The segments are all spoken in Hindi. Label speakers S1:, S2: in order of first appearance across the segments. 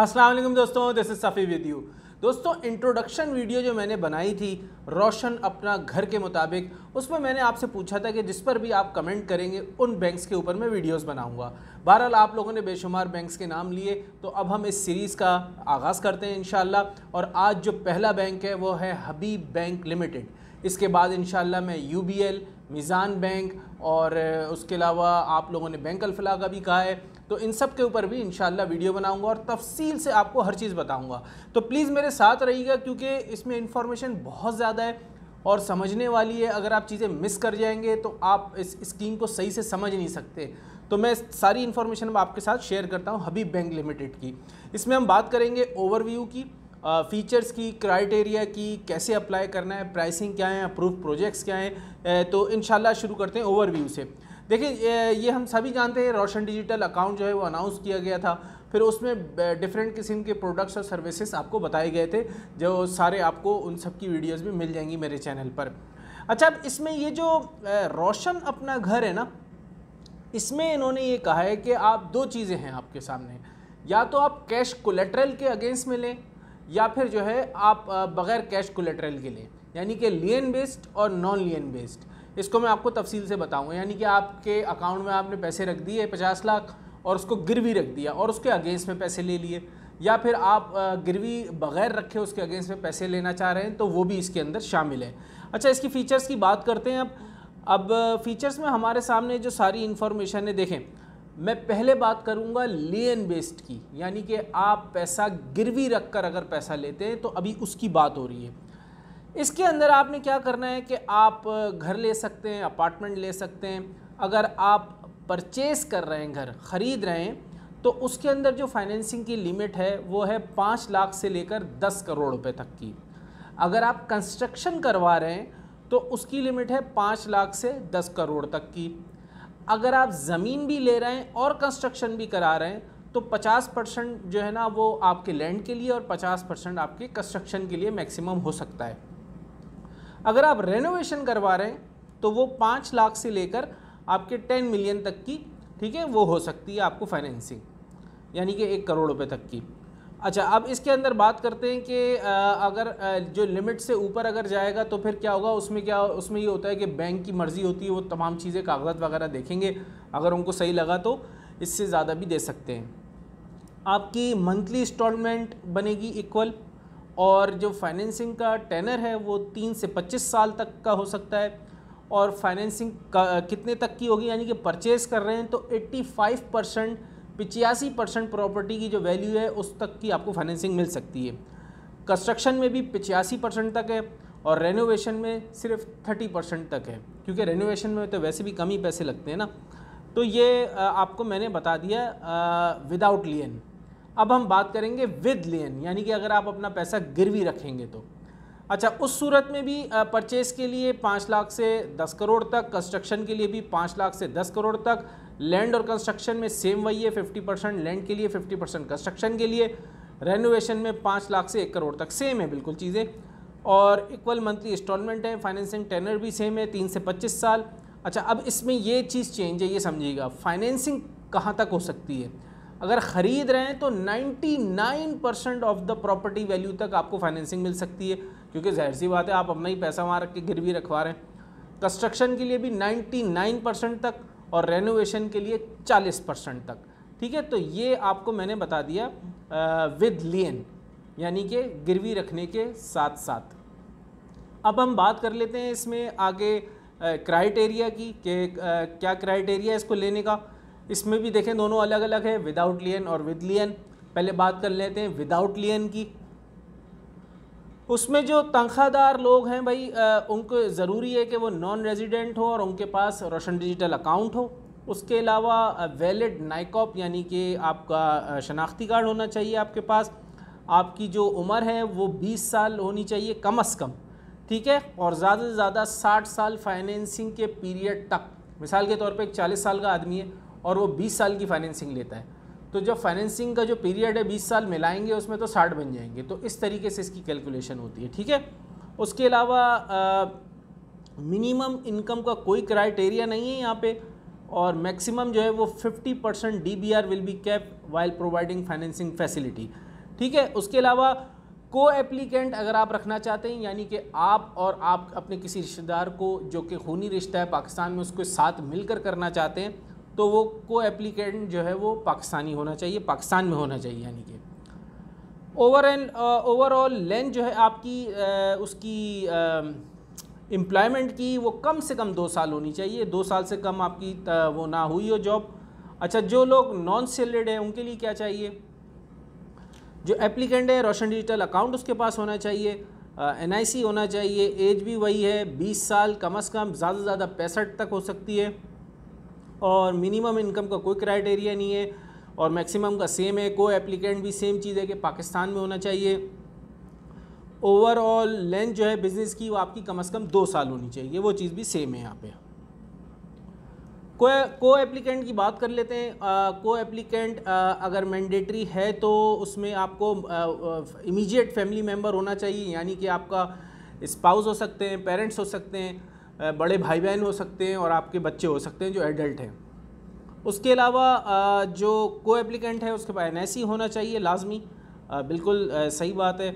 S1: अस्सलाम वालेकुम दोस्तों this is Safi with you दोस्तों इंट्रोडक्शन वीडियो जो मैंने बनाई थी रोशन अपना घर के मुताबिक उसमें मैंने आपसे पूछा था कि जिस पर भी आप कमेंट करेंगे उन बैंक्स के ऊपर मैं वीडियोस बनाऊंगा बहरहाल आप लोगों ने बेशुमार बैंक्स के नाम लिए तो अब हम इस सीरीज़ का आगाज़ करते हैं इन और आज जो पहला बैंक है वो है हबीब बैंक लिमिटेड इसके बाद इन मैं U B L Meezan bank और उसके अलावा आप लोगों ने बैंक अलफला का भी कहा है तो इन सब के ऊपर भी इन वीडियो बनाऊंगा और तफसील से आपको हर चीज़ बताऊंगा तो प्लीज़ मेरे साथ रहिएगा क्योंकि इसमें इंफॉर्मेशन बहुत ज़्यादा है और समझने वाली है अगर आप चीज़ें मिस कर जाएंगे तो आप इस स्कीम को सही से समझ नहीं सकते तो मैं सारी इन्फॉर्मेशन आपके साथ शेयर करता हूँ हबीब बैंक लिमिटेड की इसमें हम बात करेंगे ओवरव्यू की फ़ीचर्स की क्राइटेरिया की कैसे अप्लाई करना है प्राइसिंग क्या है अप्रूव प्रोजेक्ट्स क्या हैं तो इन शुरू करते हैं ओवरव्यू से देखिए ये हम सभी जानते हैं रोशन डिजिटल अकाउंट जो है वो अनाउंस किया गया था फिर उसमें डिफरेंट किस्म के प्रोडक्ट्स और सर्विसेज आपको बताए गए थे जो सारे आपको उन सब की वीडियोज़ भी मिल जाएंगी मेरे चैनल पर अच्छा अब इसमें ये जो रोशन अपना घर है ना इसमें इन्होंने ये कहा है कि आप दो चीज़ें हैं आपके सामने या तो आप कैश कोलेट्रल के अगेंस्ट में लें या फिर जो है आप बग़ैर कैश कोलेट्रल के लें यानी कि लियन बेस्ड और नॉन लियन बेस्ड इसको मैं आपको तफसील से बताऊँगा यानी कि आपके अकाउंट में आपने पैसे रख दिए पचास लाख और उसको गिरवी रख दिया और उसके अगेंस्ट में पैसे ले लिए या फिर आप गिरवी बगैर रखे उसके अगेंस्ट में पैसे लेना चाह रहे हैं तो वो भी इसके अंदर शामिल है अच्छा इसकी फ़ीचर्स की बात करते हैं अब अब फ़ीचर्स में हमारे सामने जो सारी इन्फॉर्मेशन है देखें मैं पहले बात करूंगा लेन बेस्ड की यानी कि आप पैसा गिरवी रख कर अगर पैसा लेते हैं तो अभी उसकी बात हो रही है इसके अंदर आपने क्या करना है कि आप घर ले सकते हैं अपार्टमेंट ले सकते हैं अगर आप परचेस कर रहे हैं घर ख़रीद रहे हैं तो उसके अंदर जो फाइनेंसिंग की लिमिट है वो है पाँच लाख से लेकर दस करोड़ रुपये तक की अगर आप कंस्ट्रक्शन करवा रहे हैं तो उसकी लिमिट है पाँच लाख से दस करोड़ तक की अगर आप ज़मीन भी ले रहे हैं और कंस्ट्रक्शन भी करा रहे हैं तो 50 परसेंट जो है ना वो आपके लैंड के लिए और 50 परसेंट आपके कंस्ट्रक्शन के लिए मैक्सिमम हो सकता है अगर आप रेनोवेशन करवा रहे हैं तो वो पाँच लाख से लेकर आपके टेन मिलियन तक की ठीक है वो हो सकती है आपको फाइनेंसिंग यानी कि एक करोड़ रुपए तक की अच्छा अब इसके अंदर बात करते हैं कि अगर जो लिमिट से ऊपर अगर जाएगा तो फिर क्या होगा उसमें क्या उसमें ये होता है कि बैंक की मर्ज़ी होती है वो तमाम चीज़ें कागजात वगैरह देखेंगे अगर उनको सही लगा तो इससे ज़्यादा भी दे सकते हैं आपकी मंथली इंस्टॉलमेंट बनेगी इक्वल और जो फाइनेंसिंग का टेनर है वो तीन से पच्चीस साल तक का हो सकता है और फाइनेंसिंग कितने तक की होगी यानी कि परचेज़ कर रहे हैं तो एट्टी फाइव परसेंट पिचासी परसेंट प्रॉपर्टी की जो वैल्यू है उस तक की आपको फाइनेंसिंग मिल सकती है कंस्ट्रक्शन में भी पिचासी परसेंट तक है और रेनोवेशन में सिर्फ थर्टी परसेंट तक है क्योंकि रेनोवेशन में तो वैसे भी कम ही पैसे लगते हैं ना तो ये आपको मैंने बता दिया विदाउट लियन अब हम बात करेंगे विद लियन यानी कि अगर आप अपना पैसा गिरवी रखेंगे तो अच्छा उस सूरत में भी परचेज़ के लिए पाँच लाख से दस करोड़ तक कंस्ट्रक्शन के लिए भी पाँच लाख से दस करोड़ तक लैंड और कंस्ट्रक्शन में सेम वही है फिफ्टी परसेंट लैंड के लिए फिफ्टी परसेंट कंस्ट्रक्शन के लिए रेनोवेशन में पाँच लाख से एक करोड़ तक सेम है बिल्कुल चीज़ें और इक्वल मंथली इंस्टॉलमेंट है फाइनेंसिंग टेनर भी सेम है तीन से पच्चीस साल अच्छा अब इसमें ये चीज़ चेंज है ये समझिएगा फाइनेंसिंग कहाँ तक हो सकती है अगर ख़रीद रहे हैं तो 99 percent of the property value तक आपको फाइनेंसिंग मिल सकती है क्योंकि जाहिर सी बात है आप अपना ही पैसा वहाँ रख के गिरवी रखवा रहे हैं कंस्ट्रक्शन के लिए भी 99 परसेंट तक और रेनोवेशन के लिए 40 परसेंट तक ठीक है तो ये आपको मैंने बता दिया आ, विद लियन यानी कि गिरवी रखने के साथ साथ अब हम बात कर लेते हैं इसमें आगे क्राइटेरिया की कि क्या क्राइटेरिया इसको लेने का इसमें भी देखें दोनों अलग अलग है विदाउट लियन और विद लियन पहले बात कर लेते हैं विदाउट लियन की उसमें जो तनख्वाहदार लोग हैं भाई आ, उनको ज़रूरी है कि वो नॉन रेजिडेंट हो और उनके पास रोशन डिजिटल अकाउंट हो उसके अलावा वैलिड नाइकॉप यानी कि आपका शनाख्ती कार्ड होना चाहिए आपके पास आपकी जो उम्र है वो 20 साल होनी चाहिए कम अज़ कम ठीक है और ज़्यादा से ज़्यादा 60 साल फाइनेंसिंग के पीरियड तक मिसाल के तौर पे एक 40 साल का आदमी है और वो बीस साल की फाइनेंसिंग लेता है तो जब फाइनेंसिंग का जो पीरियड है बीस साल मिलाएंगे उसमें तो साठ बन जाएंगे तो इस तरीके से इसकी कैलकुलेशन होती है ठीक है उसके अलावा मिनिमम इनकम का कोई क्राइटेरिया नहीं है यहाँ पे और मैक्सिमम जो है वो 50 percent D B R will be cap while providing financing facility ठीक है उसके अलावा को एप्लीकेंट अगर आप रखना चाहते हैं यानी कि आप और आप अपने किसी रिश्तेदार को जो कि खूनी रिश्ता है पाकिस्तान में उसको साथ मिलकर करना चाहते हैं तो वो को एप्लीकेंट जो है वो पाकिस्तानी होना चाहिए पाकिस्तान में होना चाहिए यानी कि ओवर एंड ओवरऑल लेंथ जो है आपकी uh, उसकी एम्प्लॉयमेंट um, uh, की वो कम से कम दो साल होनी चाहिए दो साल से कम आपकी uh, वो ना हुई हो जॉब अच्छा जो लोग नॉन सेलेड हैं उनके लिए क्या चाहिए जो एप्लीकेंट है रोशन डिजिटल अकाउंट उसके पास होना चाहिए एन uh, होना चाहिए एज भी वही है 20 साल कम अज़ कम ज़्यादा से ज़्यादा पैंसठ तक हो सकती है और मिनिमम इनकम का कोई क्राइटेरिया नहीं है और मैक्सिमम का सेम है को एप्लीकेंट भी सेम चीज़ है कि पाकिस्तान में होना चाहिए ओवरऑल लेंथ जो है बिज़नेस की वो आपकी कम से कम दो साल होनी चाहिए वो चीज़ भी सेम है यहाँ पे को को एप्लीकेंट की बात कर लेते हैं आ, को एप्लीकेंट आ, अगर मैंडेटरी है तो उसमें आपको इमीडिएट फैमिली मेम्बर होना चाहिए यानी कि आपका स्पाउस हो सकते हैं पेरेंट्स हो सकते हैं बड़े भाई बहन हो सकते हैं और आपके बच्चे हो सकते हैं जो एडल्ट हैं उसके अलावा जो को एप्लीकेंट है उसके पास एन e होना चाहिए लाजमी बिल्कुल सही बात है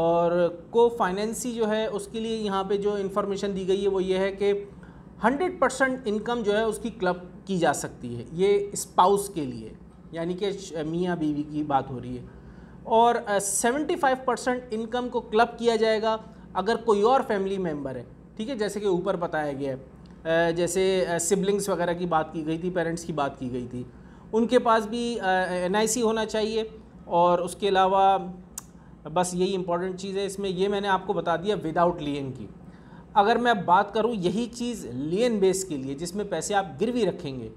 S1: और को फाइनेंसी जो है उसके लिए यहाँ पे जो इन्फॉर्मेशन दी गई है वो ये है कि 100 परसेंट इनकम जो है उसकी क्लब की जा सकती है ये स्पाउस के लिए यानी कि मियाँ बीवी की बात हो रही है और 75 परसेंट इनकम को क्लब किया जाएगा अगर कोई और फैमिली मेम्बर है ठीक है जैसे कि ऊपर बताया गया है जैसे सिबलिंग्स वगैरह की बात की गई थी पेरेंट्स की बात की गई थी उनके पास भी एन होना चाहिए और उसके अलावा बस यही इंपॉर्टेंट चीज़ है इसमें ये मैंने आपको बता दिया विदाउट लियन की अगर मैं बात करूँ यही चीज़ लियन बेस के लिए जिसमें पैसे आप गिरवी रखेंगे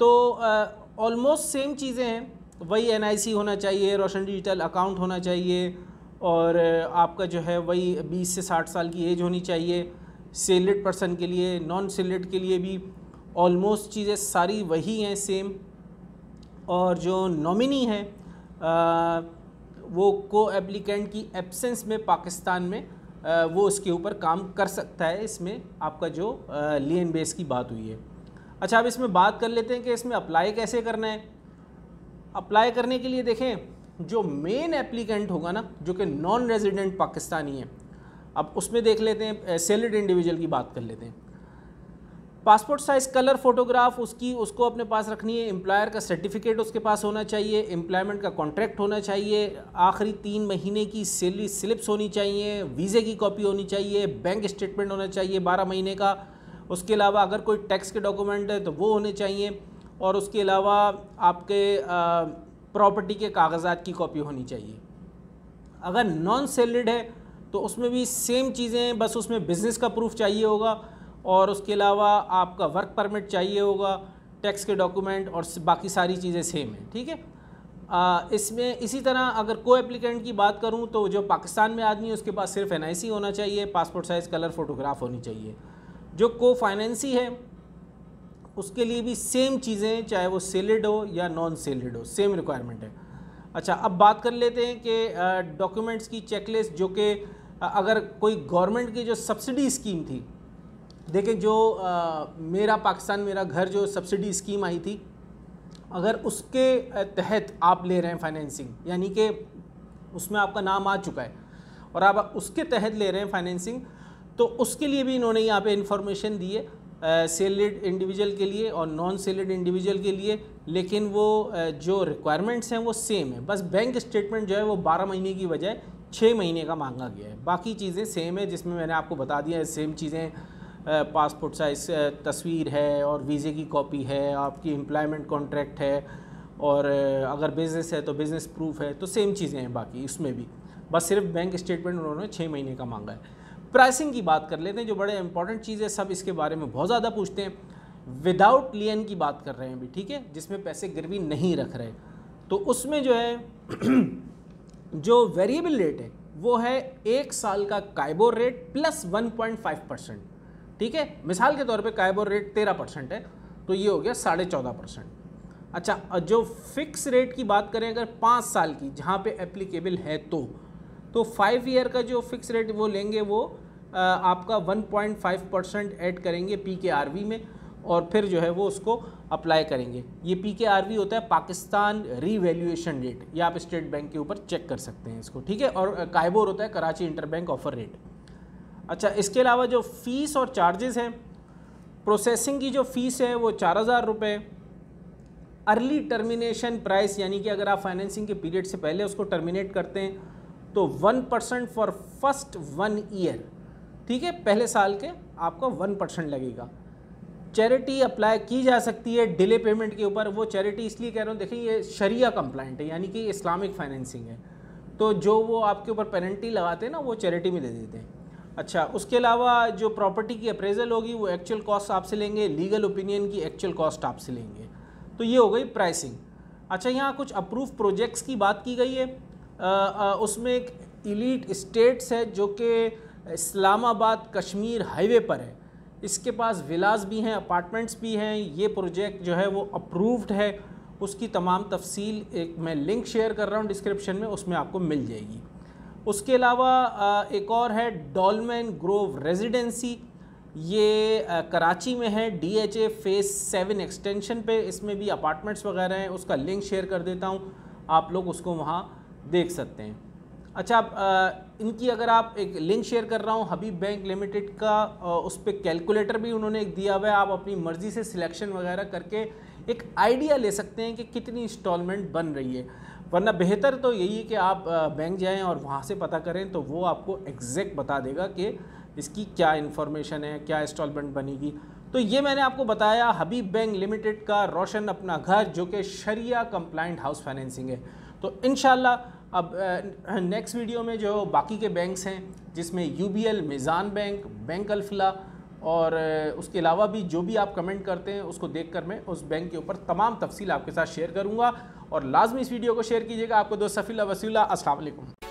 S1: तो ऑलमोस्ट सेम चीज़ें हैं वही एन होना चाहिए रोशन डिजिटल अकाउंट होना चाहिए और आपका जो है वही 20 से 60 साल की एज होनी चाहिए सेलेड पर्सन के लिए नॉन सेलेड के लिए भी ऑलमोस्ट चीज़ें सारी वही हैं सेम और जो नॉमिनी है आ, वो को एप्लीकेंट की एब्सेंस में पाकिस्तान में आ, वो उसके ऊपर काम कर सकता है इसमें आपका जो लेन बेस की बात हुई है अच्छा अब इसमें बात कर लेते हैं कि इसमें अप्लाई कैसे करना है अप्लाई करने के लिए देखें जो मेन एप्लीकेंट होगा ना जो कि नॉन रेजिडेंट पाकिस्तानी है अब उसमें देख लेते हैं सेलिड इंडिविजुअल की बात कर लेते हैं पासपोर्ट साइज़ कलर फोटोग्राफ उसकी उसको अपने पास रखनी है एम्प्लॉयर का सर्टिफिकेट उसके पास होना चाहिए एम्प्लॉयमेंट का कॉन्ट्रैक्ट होना चाहिए आखिरी तीन महीने की सैलरी स्लिप्स होनी चाहिए वीज़े की कॉपी होनी चाहिए बैंक स्टेटमेंट होना चाहिए बारह महीने का उसके अलावा अगर कोई टैक्स के डॉक्यूमेंट है तो वो होने चाहिए और उसके अलावा आपके प्रॉपर्टी के कागजात की कॉपी होनी चाहिए अगर नॉन सेलिड है तो उसमें भी सेम चीज़ें बस उसमें बिज़नेस का प्रूफ चाहिए होगा और उसके अलावा आपका वर्क परमिट चाहिए होगा टैक्स के डॉक्यूमेंट और बाकी सारी चीज़ें सेम हैं ठीक है आ, इसमें इसी तरह अगर को एप्लीकेंट की बात करूं तो जो पाकिस्तान में आदमी है उसके पास सिर्फ एन होना चाहिए पासपोर्ट साइज़ कलर फ़ोटोग्राफ होनी चाहिए जो को फाइनेंसी है उसके लिए भी सेम चीज़ें चाहे वो सेलिड हो या नॉन सेलिड हो सेम रिक्वायरमेंट है अच्छा अब बात कर लेते हैं कि डॉक्यूमेंट्स की चेकलिस्ट जो कि अगर कोई गवर्नमेंट की जो सब्सिडी स्कीम थी देखें जो आ, मेरा पाकिस्तान मेरा घर जो सब्सिडी स्कीम आई थी अगर उसके तहत आप ले रहे हैं फाइनेंसिंग यानी कि उसमें आपका नाम आ चुका है और आप उसके तहत ले रहे हैं फाइनेंसिंग तो उसके लिए भी इन्होंने यहाँ पे इन्फॉर्मेशन दी है सेलेड इंडिविजुअल के लिए और नॉन सेलेड इंडिविजुअल के लिए लेकिन वो जो रिक्वायरमेंट्स हैं वो सेम है बस बैंक स्टेटमेंट जो है वो बारह महीने की बजाय छः महीने का मांगा गया है बाकी चीज़ें सेम है जिसमें मैंने आपको बता दिया है सेम चीज़ें पासपोर्ट साइज तस्वीर है और वीज़े की कॉपी है आपकी एम्प्लॉयमेंट कॉन्ट्रैक्ट है और अगर बिज़नेस है तो बिज़नेस प्रूफ है तो सेम चीज़ें हैं बाकी इसमें भी बस सिर्फ बैंक स्टेटमेंट उन्होंने छः महीने का मांगा है प्राइसिंग की बात कर लेते हैं जो बड़े इंपॉर्टेंट चीज़ है सब इसके बारे में बहुत ज़्यादा पूछते हैं विदाउट लियन की बात कर रहे हैं अभी ठीक है जिसमें पैसे गिरवी नहीं रख रहे तो उसमें जो है जो वेरिएबल रेट है वो है एक साल का KIBOR rate plus one point five percent ठीक है मिसाल के तौर पे काइबोर रेट तेरह परसेंट है तो ये हो गया साढ़े चौदह परसेंट अच्छा जो फिक्स रेट की बात करें अगर पाँच साल की जहाँ पे एप्लीकेबल है तो तो फाइव ईयर का जो फिक्स रेट वो लेंगे वो वन आपका 1.5 परसेंट ऐड करेंगे पी के आर वी में और फिर जो है वो उसको अप्लाई करेंगे ये पी के आर वी होता है पाकिस्तान वैल्यूएशन रेट ये आप स्टेट बैंक के ऊपर चेक कर सकते हैं इसको ठीक है और कायबोर होता है Karachi inter bank offer rate अच्छा इसके अलावा जो फ़ीस और चार्जेस हैं प्रोसेसिंग की जो फ़ीस है वो चार हज़ार रुपये अर्ली टर्मिनेशन प्राइस यानी कि अगर आप फाइनेंसिंग के पीरियड से पहले उसको टर्मिनेट करते हैं तो one percent for first one year ठीक है पहले साल के आपका वन परसेंट लगेगा चैरिटी अप्लाई की जा सकती है डिले पेमेंट के ऊपर वो चैरिटी इसलिए कह रहा हूँ देखें ये शरिया कंप्लाइंट है यानी कि इस्लामिक फाइनेंसिंग है तो जो वो आपके ऊपर पेनल्टी लगाते हैं ना वो चैरिटी में दे देते हैं अच्छा उसके अलावा जो प्रॉपर्टी की अप्रेजल होगी वो एक्चुअल कॉस्ट आपसे लेंगे लीगल ओपिनियन की एक्चुअल कॉस्ट आपसे लेंगे तो ये हो गई प्राइसिंग अच्छा यहाँ कुछ अप्रूव प्रोजेक्ट्स की बात की गई है आ, आ, उसमें एक इलीट स्टेट्स है जो कि इस्लामाबाद कश्मीर हाईवे पर है इसके पास विलास भी हैं अपार्टमेंट्स भी हैं ये प्रोजेक्ट जो है वो अप्रूव्ड है उसकी तमाम तफसील एक मैं लिंक शेयर कर रहा हूँ डिस्क्रिप्शन में उसमें आपको मिल जाएगी उसके अलावा एक और है डॉलमैन ग्रोव रेजिडेंसी ये कराची में है डीएचए फेस सेवन एक्सटेंशन पे इसमें भी अपार्टमेंट्स वगैरह हैं उसका लिंक शेयर कर देता हूँ आप लोग उसको वहाँ देख सकते हैं अच्छा इनकी अगर आप एक लिंक शेयर कर रहा हूँ हबीब बैंक लिमिटेड का उस पर कैलकुलेटर भी उन्होंने एक दिया हुआ है आप अपनी मर्ज़ी से सिलेक्शन वगैरह करके एक आइडिया ले सकते हैं कि कितनी इंस्टॉलमेंट बन रही है वरना बेहतर तो यही है कि आप बैंक जाएं और वहाँ से पता करें तो वो आपको एग्जैक्ट बता देगा कि इसकी क्या इन्फॉर्मेशन है क्या इंस्टॉलमेंट बनेगी तो ये मैंने आपको बताया हबीब बैंक लिमिटेड का रोशन अपना घर जो कि शरिया कंप्लाइंट हाउस फाइनेंसिंग है तो इन अब नेक्स्ट वीडियो में जो बाकी के बैंक्स हैं जिसमें U B L Meezan bank bank Alfalah और उसके अलावा भी जो भी आप कमेंट करते हैं उसको देख कर मैं उस बैंक के ऊपर तमाम तफसील आपके साथ शेयर करूँगा और लाजमी इस वीडियो को शेयर कीजिएगा आपको दोस्त सफ़ीला वसीला असल